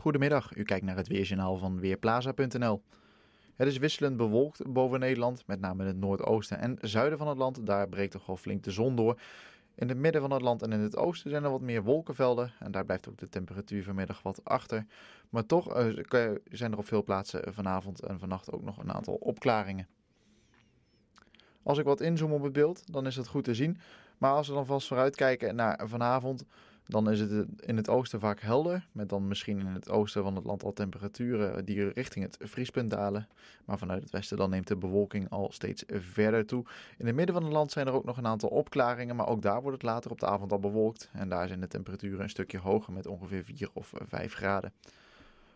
Goedemiddag, u kijkt naar het Weerjournaal van Weerplaza.nl. Het is wisselend bewolkt boven Nederland, met name in het noordoosten en zuiden van het land. Daar breekt toch wel flink de zon door. In het midden van het land en in het oosten zijn er wat meer wolkenvelden. En daar blijft ook de temperatuur vanmiddag wat achter. Maar toch eh, zijn er op veel plaatsen vanavond en vannacht ook nog een aantal opklaringen. Als ik wat inzoom op het beeld, dan is dat goed te zien. Maar als we dan vast vooruitkijken naar vanavond, dan is het in het oosten vaak helder, met dan misschien in het oosten van het land al temperaturen die richting het vriespunt dalen. Maar vanuit het westen dan neemt de bewolking al steeds verder toe. In het midden van het land zijn er ook nog een aantal opklaringen, maar ook daar wordt het later op de avond al bewolkt. En daar zijn de temperaturen een stukje hoger met ongeveer 4 of 5 graden.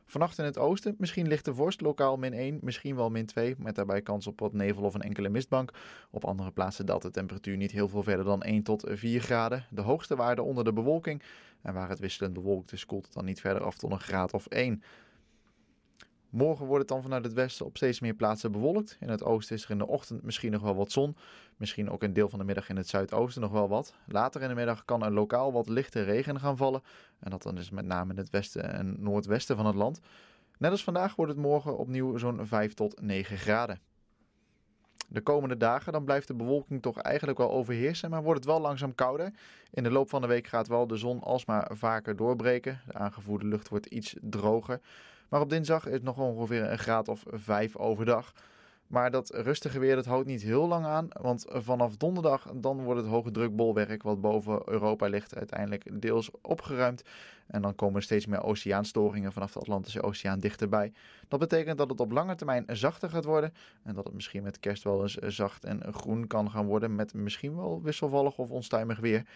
Vannacht in het oosten, misschien de vorst, lokaal min 1, misschien wel min 2, met daarbij kans op wat nevel of een enkele mistbank. Op andere plaatsen daalt de temperatuur niet heel veel verder dan 1 tot 4 graden. De hoogste waarde onder de bewolking. En waar het wisselend bewolkt is, koelt het dan niet verder af tot een graad of 1. Morgen wordt het dan vanuit het westen op steeds meer plaatsen bewolkt. In het oosten is er in de ochtend misschien nog wel wat zon. Misschien ook een deel van de middag in het zuidoosten nog wel wat. Later in de middag kan er lokaal wat lichte regen gaan vallen. En dat dan is dus met name in het westen en noordwesten van het land. Net als vandaag wordt het morgen opnieuw zo'n 5 tot 9 graden. De komende dagen dan blijft de bewolking toch eigenlijk wel overheersen, maar wordt het wel langzaam kouder. In de loop van de week gaat wel de zon alsmaar vaker doorbreken. De aangevoerde lucht wordt iets droger. Maar op dinsdag is het nog ongeveer een graad of 5 overdag. Maar dat rustige weer dat houdt niet heel lang aan, want vanaf donderdag dan wordt het hoge drukbolwerk wat boven Europa ligt uiteindelijk deels opgeruimd. En dan komen steeds meer oceaanstoringen vanaf de Atlantische Oceaan dichterbij. Dat betekent dat het op lange termijn zachter gaat worden en dat het misschien met kerst wel eens zacht en groen kan gaan worden met misschien wel wisselvallig of onstuimig weer.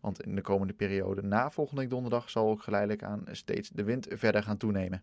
Want in de komende periode na volgende donderdag zal ook geleidelijk aan steeds de wind verder gaan toenemen.